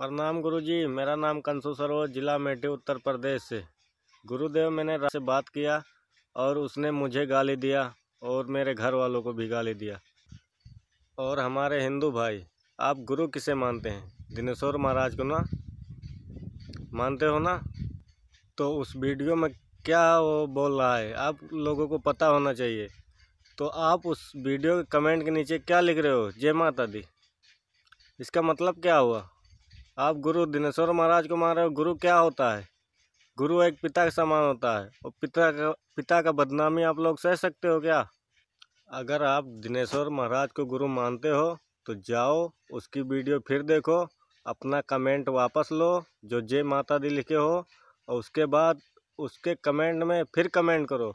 प्रणाम गुरु जी मेरा नाम कंसू सरोज जिला मेटी उत्तर प्रदेश से गुरुदेव मैंने से बात किया और उसने मुझे गाली दिया और मेरे घर वालों को भी गाली दिया और हमारे हिंदू भाई आप गुरु किसे मानते हैं दिनेश्वर महाराज को ना मानते हो ना तो उस वीडियो में क्या वो बोल रहा है आप लोगों को पता होना चाहिए तो आप उस वीडियो के कमेंट के नीचे क्या लिख रहे हो जय माता दी इसका मतलब क्या हुआ आप गुरु दिनेश्वर महाराज को मान रहे हो गुरु क्या होता है गुरु एक पिता के समान होता है और पिता का पिता का बदनामी आप लोग सह सकते हो क्या अगर आप दिनेश्वर महाराज को गुरु मानते हो तो जाओ उसकी वीडियो फिर देखो अपना कमेंट वापस लो जो जय माता दी लिखे हो और उसके बाद उसके कमेंट में फिर कमेंट करो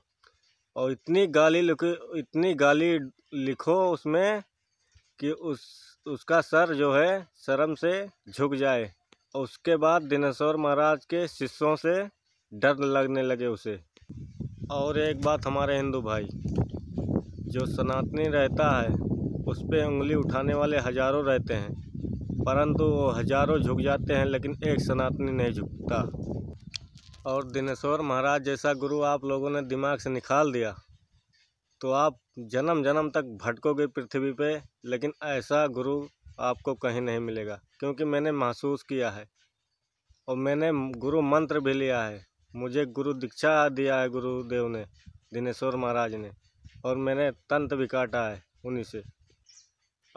और इतनी गाली लिखो इतनी गाली लिखो उसमें कि उस उसका सर जो है शर्म से झुक जाए और उसके बाद दिनेश्वर महाराज के शिष्यों से डर लगने लगे उसे और एक बात हमारे हिंदू भाई जो सनातनी रहता है उस पर उंगली उठाने वाले हजारों रहते हैं परंतु वो हजारों झुक जाते हैं लेकिन एक सनातनी नहीं झुकता और दिनेश्वर महाराज जैसा गुरु आप लोगों ने दिमाग से निकाल दिया तो आप जन्म जन्म तक भटकोगे पृथ्वी पे लेकिन ऐसा गुरु आपको कहीं नहीं मिलेगा क्योंकि मैंने महसूस किया है और मैंने गुरु मंत्र भी लिया है मुझे गुरु दीक्षा दिया है गुरुदेव ने दिनेश्वर महाराज ने और मैंने तंत्र भी काटा है उन्हीं से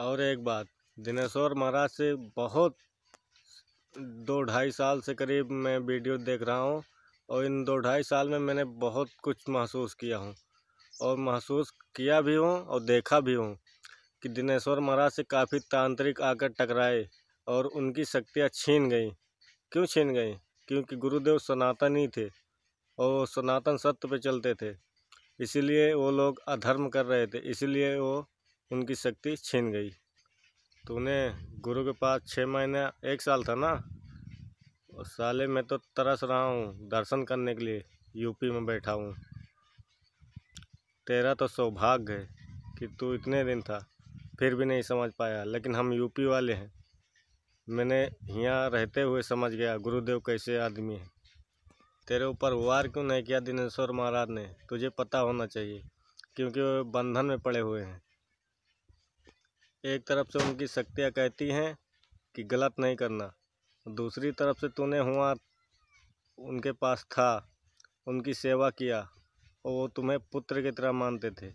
और एक बात दिनेश्वर महाराज से बहुत दो ढाई साल से करीब मैं वीडियो देख रहा हूँ और इन दो ढाई साल में मैंने बहुत कुछ महसूस किया हूँ और महसूस किया भी हूँ और देखा भी हूँ कि दिनेश्वर महाराज से काफ़ी तांत्रिक आकर टकराए और उनकी शक्तियाँ छीन गई क्यों छीन गई क्योंकि गुरुदेव सनातन ही थे और सनातन सत्य पे चलते थे इसीलिए वो लोग अधर्म कर रहे थे इसीलिए वो उनकी शक्ति छीन गई तो उन्हें गुरु के पास छः महीने एक साल था ना और साले में तो तरस रहा हूँ दर्शन करने के लिए यूपी में बैठा हूँ तेरा तो सौभाग्य है कि तू इतने दिन था फिर भी नहीं समझ पाया लेकिन हम यूपी वाले हैं मैंने यहाँ रहते हुए समझ गया गुरुदेव कैसे आदमी है तेरे ऊपर वार क्यों नहीं किया दिनेश्वर महाराज ने तुझे पता होना चाहिए क्योंकि वे बंधन में पड़े हुए हैं एक तरफ से उनकी शक्तियाँ कहती हैं कि गलत नहीं करना दूसरी तरफ से तूने हुआ उनके पास था उनकी सेवा किया और तुम्हें पुत्र की तरह मानते थे